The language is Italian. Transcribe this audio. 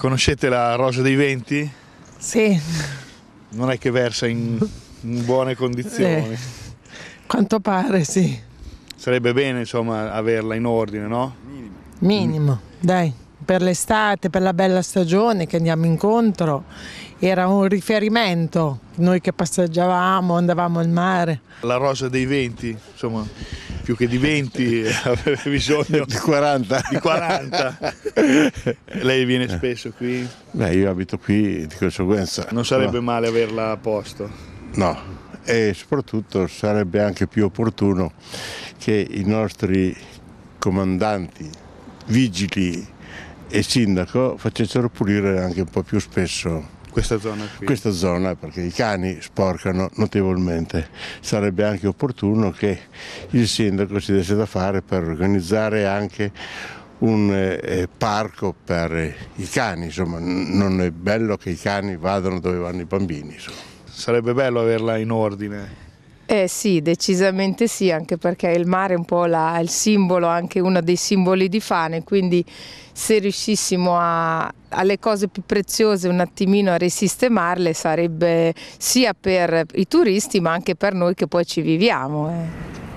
Conoscete la Rosa dei Venti? Sì. Non è che versa in, in buone condizioni. Eh, quanto pare, sì. Sarebbe bene, insomma, averla in ordine, no? Minimo. Minimo, dai. Per l'estate, per la bella stagione che andiamo incontro, era un riferimento. Noi che passeggiavamo, andavamo al mare. La Rosa dei Venti, insomma più che di 20 avrebbe bisogno di 40. Di 40. Lei viene spesso qui? Beh, io abito qui di conseguenza. Non sarebbe no. male averla a posto? No, e soprattutto sarebbe anche più opportuno che i nostri comandanti, vigili e sindaco facessero pulire anche un po' più spesso questa zona qui? Questa zona perché i cani sporcano notevolmente. Sarebbe anche opportuno che il sindaco si desse da fare per organizzare anche un eh, eh parco per eh, i cani, insomma non è bello che i cani vadano dove vanno i bambini. Insomma. Sarebbe bello averla in ordine. Eh sì, decisamente sì, anche perché il mare è un po' la, il simbolo, anche uno dei simboli di Fane, quindi se riuscissimo a, alle cose più preziose un attimino a risistemarle sarebbe sia per i turisti ma anche per noi che poi ci viviamo. Eh.